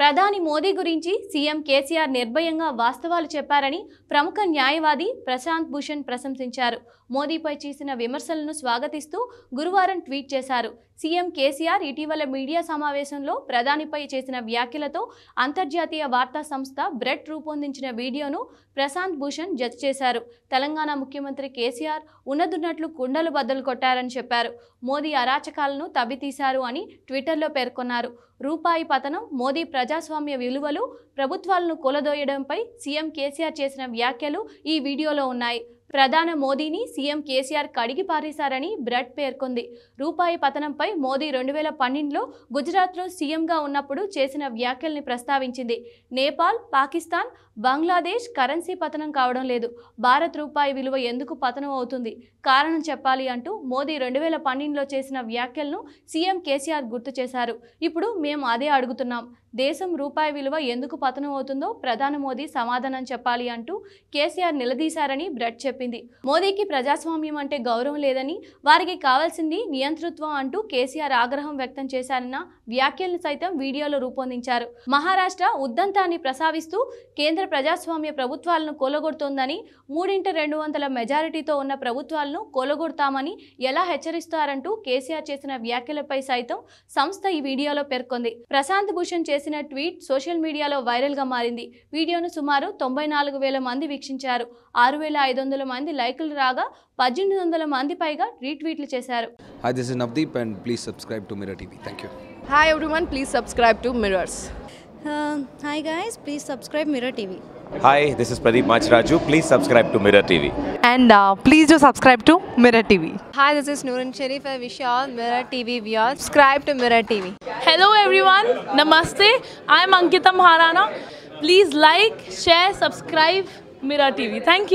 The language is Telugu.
ప్రధాని మోదీ గురించి సీఎం కేసీఆర్ నిర్భయంగా వాస్తవాలు చెప్పారని ప్రముఖ న్యాయవాది ప్రశాంత్ భూషణ్ ప్రశంసించారు మోదీపై చేసిన విమర్శలను స్వాగతిస్తూ గురువారం ట్వీట్ చేశారు సీఎం కేసీఆర్ ఇటీవల మీడియా సమావేశంలో ప్రధానిపై చేసిన వ్యాఖ్యలతో అంతర్జాతీయ వార్తా సంస్థ బ్రెడ్ రూపొందించిన వీడియోను ప్రశాంత్ భూషణ్ జత చేశారు తెలంగాణ ముఖ్యమంత్రి కేసీఆర్ ఉన్నదున్నట్లు కుండలు బద్దలు కొట్టారని చెప్పారు మోదీ అరాచకాలను తవ్వితీశారు అని ట్విట్టర్లో పేర్కొన్నారు రూపాయి పతనం మోదీ ప్రజాస్వామ్య విలువలు ప్రభుత్వాలను కొలదోయడంపై సీఎం కేసీఆర్ చేసిన వ్యాఖ్యలు ఈ వీడియోలో ఉన్నాయి ప్రధాన మోదీని సీఎం కేసీఆర్ కడిగి పారేశారని బ్రట్ పేర్కొంది రూపాయి పతనంపై మోదీ రెండు వేల పన్నెండులో గుజరాత్లో సీఎంగా ఉన్నప్పుడు చేసిన వ్యాఖ్యల్ని ప్రస్తావించింది నేపాల్ పాకిస్తాన్ బంగ్లాదేశ్ కరెన్సీ పతనం కావడం లేదు భారత్ రూపాయి విలువ ఎందుకు పతనం అవుతుంది కారణం చెప్పాలి అంటూ మోదీ రెండు వేల పన్నెండులో చేసిన వ్యాఖ్యలను సీఎం కేసీఆర్ గుర్తు చేశారు ఇప్పుడు మేము అదే అడుగుతున్నాం దేశం రూపాయి విలువ ఎందుకు పతనం అవుతుందో ప్రధాని మోదీ సమాధానం చెప్పాలి అంటూ కేసీఆర్ నిలదీశారని బ్రెడ్ చెప్పింది మోదీకి ప్రజాస్వామ్యం అంటే గౌరవం లేదని వారికి కావాల్సింది నియంతృత్వం అంటూ కేసీఆర్ ఆగ్రహం వ్యక్తం చేశారన్న వ్యాఖ్యలను సైతం వీడియోలో రూపొందించారు మహారాష్ట్ర ఉద్దంతాన్ని ప్రసావిస్తూ కేంద్ర ప్రజాస్వామ్య ప్రభుత్వాలను కోలగొడుతోందని మూడింట రెండు వందల మెజారిటీతో ఉన్న ప్రభుత్వాలను కోలగొడతామని ఎలా హెచ్చరిస్తారంటూ కేసీఆర్ చేసిన వ్యాఖ్యలపై సైతం సంస్థ ఈ వీడియోలో పేర్కొంది ప్రశాంత్ భూషణ్ చేసిన చేసిన ట్వీట్ సోషల్ మీడియాలో వైరల్గా మారింది వీడియోను సుమారు తొంభై నాలుగు వేల మంది వీక్షించారు ఆరు వేల ఐదు వందల మంది లైకులు రాగా పద్దెనిమిది వందల మంది పైగా రీట్వీట్లు చేశారు hi this is Navdeep and please subscribe Mirror TV subscribe to Mirror TV please subscribe to Mirror TV and uh, please do subscribe to Mirror TV. Hi, this is Sharif. I wish you all Mirror TV viewers subscribe to Mirror TV. Hello everyone नमस्ते I am Ankita Maharana please like share subscribe Mirror TV thank you